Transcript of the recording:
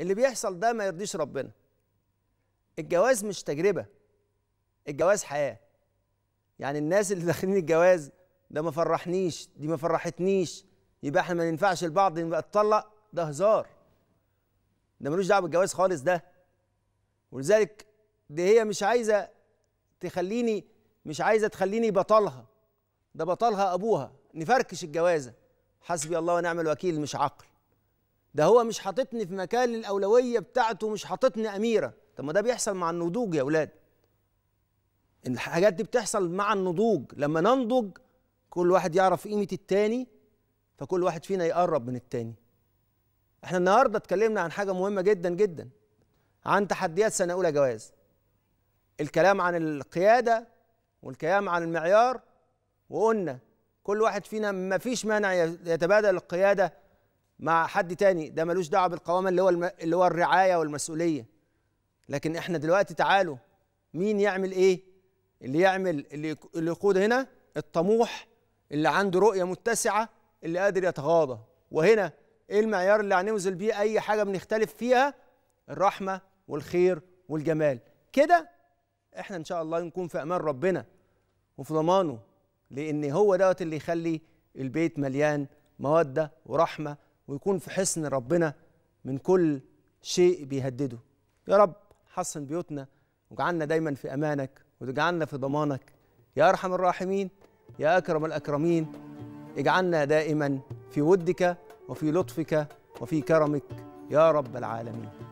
اللي بيحصل ده ما يرضيش ربنا الجواز مش تجربه الجواز حياه يعني الناس اللي داخلين الجواز ده ما فرحنيش دي ما فرحتنيش يبقى احنا ما ينفعش لبعض نبقى اتطلق ده هزار ده ملوش دعوه بالجواز خالص ده ولذلك دي هي مش عايزه تخليني مش عايزه تخليني بطلها ده بطلها ابوها نفركش الجوازه حسبي الله ونعم الوكيل مش عقل ده هو مش حاططني في مكان الاولويه بتاعته مش حاططني اميره طب ما ده بيحصل مع النضوج يا اولاد الحاجات دي بتحصل مع النضوج لما ننضج كل واحد يعرف قيمه التاني فكل واحد فينا يقرب من التاني احنا النهارده اتكلمنا عن حاجه مهمه جدا جدا عن تحديات سنه اولى جواز الكلام عن القياده والكلام عن المعيار وقلنا كل واحد فينا ما فيش مانع يتبادل القياده مع حد تاني ده ملوش دعوه بالقوامه اللي هو الم... اللي هو الرعايه والمسؤوليه لكن احنا دلوقتي تعالوا مين يعمل ايه اللي يعمل اللي, اللي يقود هنا الطموح اللي عنده رؤيه متسعه اللي قادر يتغاضى وهنا ايه المعيار اللي هننزل بيه اي حاجه بنختلف فيها الرحمه والخير والجمال كده احنا ان شاء الله نكون في امان ربنا وفي ضمانه لان هو دوت اللي يخلي البيت مليان موده ورحمه ويكون في حصن ربنا من كل شيء بيهدده يا رب حصن بيوتنا واجعلنا دايما في أمانك وتجعلنا في ضمانك يا أرحم الراحمين يا أكرم الأكرمين اجعلنا دائما في ودك وفي لطفك وفي كرمك يا رب العالمين